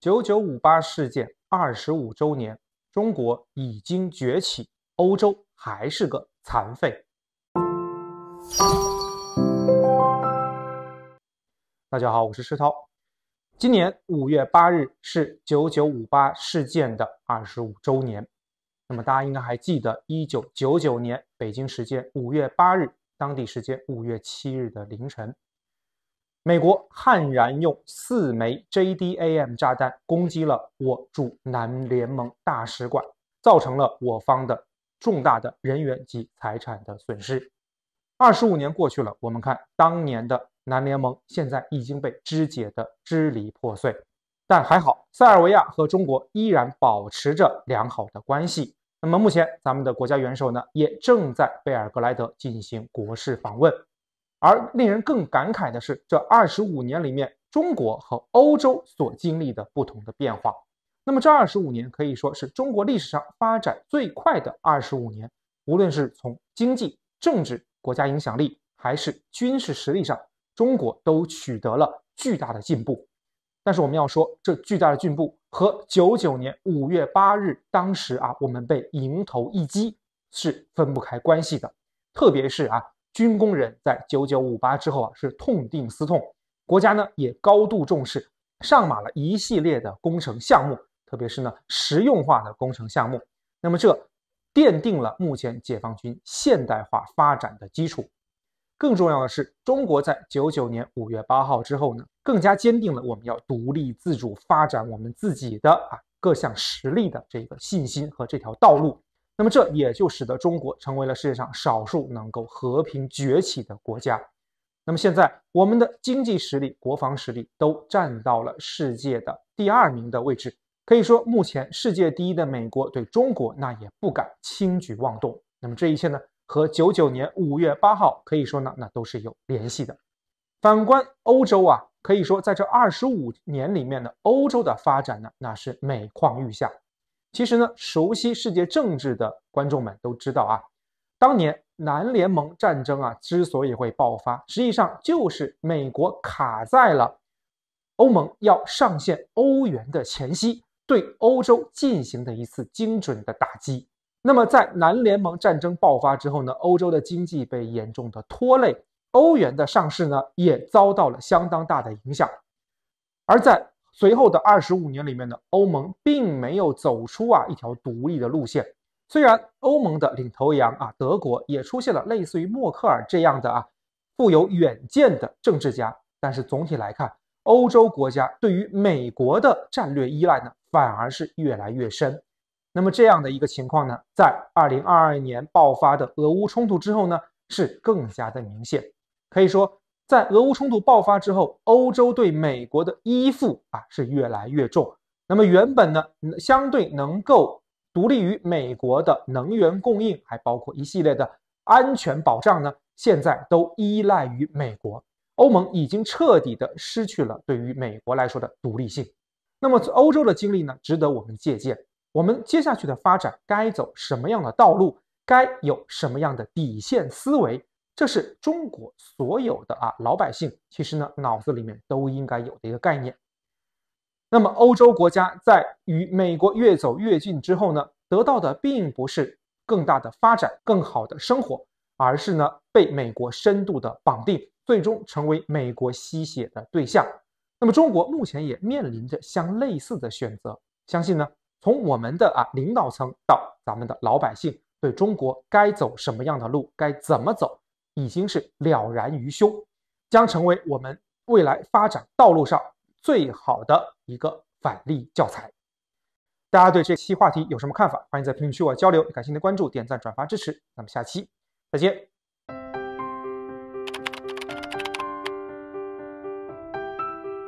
九九五八事件二十五周年，中国已经崛起，欧洲还是个残废。大家好，我是施涛。今年五月八日是九九五八事件的二十五周年，那么大家应该还记得，一九九九年北京时间五月八日，当地时间五月七日的凌晨。美国悍然用四枚 JDAM 炸弹攻击了我驻南联盟大使馆，造成了我方的重大的人员及财产的损失。二十五年过去了，我们看当年的南联盟现在已经被肢解的支离破碎，但还好塞尔维亚和中国依然保持着良好的关系。那么目前咱们的国家元首呢，也正在贝尔格莱德进行国事访问。而令人更感慨的是，这二十五年里面，中国和欧洲所经历的不同的变化。那么，这二十五年可以说是中国历史上发展最快的二十五年。无论是从经济、政治、国家影响力，还是军事实力上，中国都取得了巨大的进步。但是，我们要说，这巨大的进步和九九年五月八日当时啊，我们被迎头一击是分不开关系的，特别是啊。军工人在九九五八之后啊是痛定思痛，国家呢也高度重视，上马了一系列的工程项目，特别是呢实用化的工程项目。那么这奠定了目前解放军现代化发展的基础。更重要的是，中国在九九年五月八号之后呢，更加坚定了我们要独立自主发展我们自己的啊各项实力的这个信心和这条道路。那么这也就使得中国成为了世界上少数能够和平崛起的国家。那么现在我们的经济实力、国防实力都占到了世界的第二名的位置。可以说，目前世界第一的美国对中国那也不敢轻举妄动。那么这一切呢，和九九年五月八号可以说呢，那都是有联系的。反观欧洲啊，可以说在这二十五年里面呢，欧洲的发展呢，那是每况愈下。其实呢，熟悉世界政治的观众们都知道啊，当年南联盟战争啊之所以会爆发，实际上就是美国卡在了欧盟要上线欧元的前夕，对欧洲进行的一次精准的打击。那么在南联盟战争爆发之后呢，欧洲的经济被严重的拖累，欧元的上市呢也遭到了相当大的影响，而在。随后的二十五年里面呢，欧盟并没有走出啊一条独立的路线。虽然欧盟的领头羊啊德国也出现了类似于默克尔这样的啊富有远见的政治家，但是总体来看，欧洲国家对于美国的战略依赖呢反而是越来越深。那么这样的一个情况呢，在二零二二年爆发的俄乌冲突之后呢，是更加的明显。可以说。在俄乌冲突爆发之后，欧洲对美国的依附啊是越来越重。那么原本呢，相对能够独立于美国的能源供应，还包括一系列的安全保障呢，现在都依赖于美国。欧盟已经彻底的失去了对于美国来说的独立性。那么欧洲的经历呢，值得我们借鉴。我们接下去的发展该走什么样的道路，该有什么样的底线思维？这是中国所有的啊老百姓，其实呢脑子里面都应该有的一个概念。那么欧洲国家在与美国越走越近之后呢，得到的并不是更大的发展、更好的生活，而是呢被美国深度的绑定，最终成为美国吸血的对象。那么中国目前也面临着相类似的选择。相信呢，从我们的啊领导层到咱们的老百姓，对中国该走什么样的路，该怎么走？已经是了然于胸，将成为我们未来发展道路上最好的一个反例教材。大家对这期话题有什么看法？欢迎在评论区我交流。感谢您的关注、点赞、转发支持。那么下期再见。